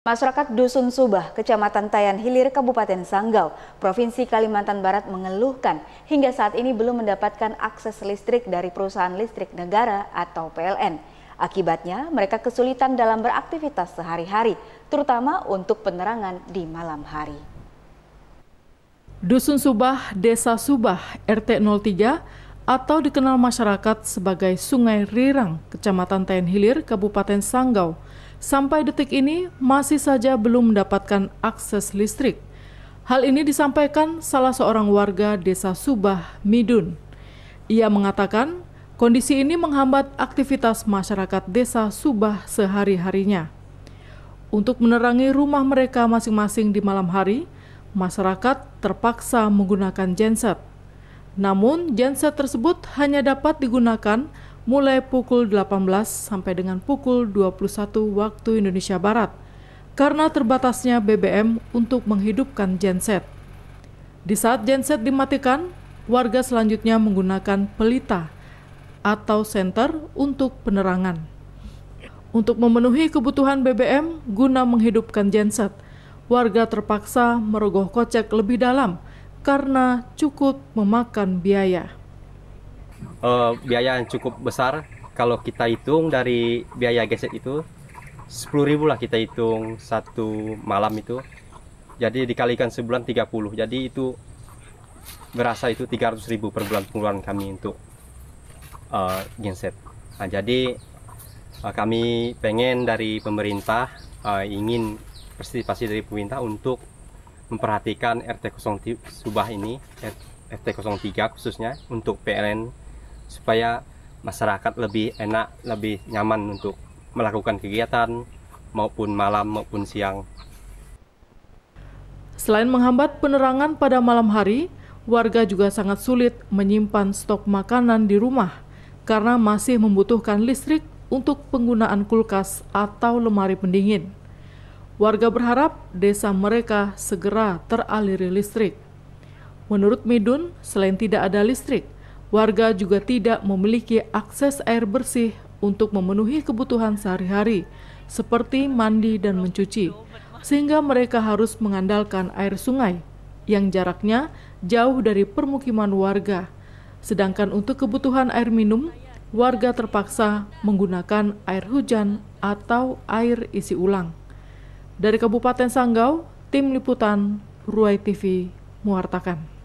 Masyarakat Dusun Subah, Kecamatan Tayan Hilir, Kabupaten Sanggau, Provinsi Kalimantan Barat mengeluhkan hingga saat ini belum mendapatkan akses listrik dari perusahaan listrik negara atau PLN. Akibatnya, mereka kesulitan dalam beraktivitas sehari-hari, terutama untuk penerangan di malam hari. Dusun Subah, Desa Subah, RT 03, atau dikenal masyarakat sebagai Sungai Rirang, Kecamatan Tain Hilir, Kabupaten Sanggau, sampai detik ini masih saja belum mendapatkan akses listrik. Hal ini disampaikan salah seorang warga Desa Subah, Midun. Ia mengatakan kondisi ini menghambat aktivitas masyarakat Desa Subah sehari-harinya. Untuk menerangi rumah mereka masing-masing di malam hari, masyarakat terpaksa menggunakan genset. Namun, genset tersebut hanya dapat digunakan mulai pukul 18 sampai dengan pukul 21 waktu Indonesia Barat karena terbatasnya BBM untuk menghidupkan genset. Di saat genset dimatikan, warga selanjutnya menggunakan pelita atau senter untuk penerangan. Untuk memenuhi kebutuhan BBM guna menghidupkan genset, warga terpaksa merogoh kocek lebih dalam – karena cukup memakan biaya. Uh, biaya yang cukup besar kalau kita hitung dari biaya geset itu ribu lah kita hitung satu malam itu. Jadi dikalikan sebulan 30. Jadi itu berasa itu ribu per bulan pengeluaran kami untuk uh, genset. Nah, jadi uh, kami pengen dari pemerintah uh, ingin persipasi dari pemerintah untuk memperhatikan RT03 Subah ini, RT03 khususnya untuk PLN supaya masyarakat lebih enak, lebih nyaman untuk melakukan kegiatan maupun malam maupun siang. Selain menghambat penerangan pada malam hari, warga juga sangat sulit menyimpan stok makanan di rumah karena masih membutuhkan listrik untuk penggunaan kulkas atau lemari pendingin. Warga berharap desa mereka segera teraliri listrik. Menurut Midun, selain tidak ada listrik, warga juga tidak memiliki akses air bersih untuk memenuhi kebutuhan sehari-hari, seperti mandi dan mencuci, sehingga mereka harus mengandalkan air sungai yang jaraknya jauh dari permukiman warga. Sedangkan untuk kebutuhan air minum, warga terpaksa menggunakan air hujan atau air isi ulang. Dari Kabupaten Sanggau, Tim Liputan Ruai TV mewartakan.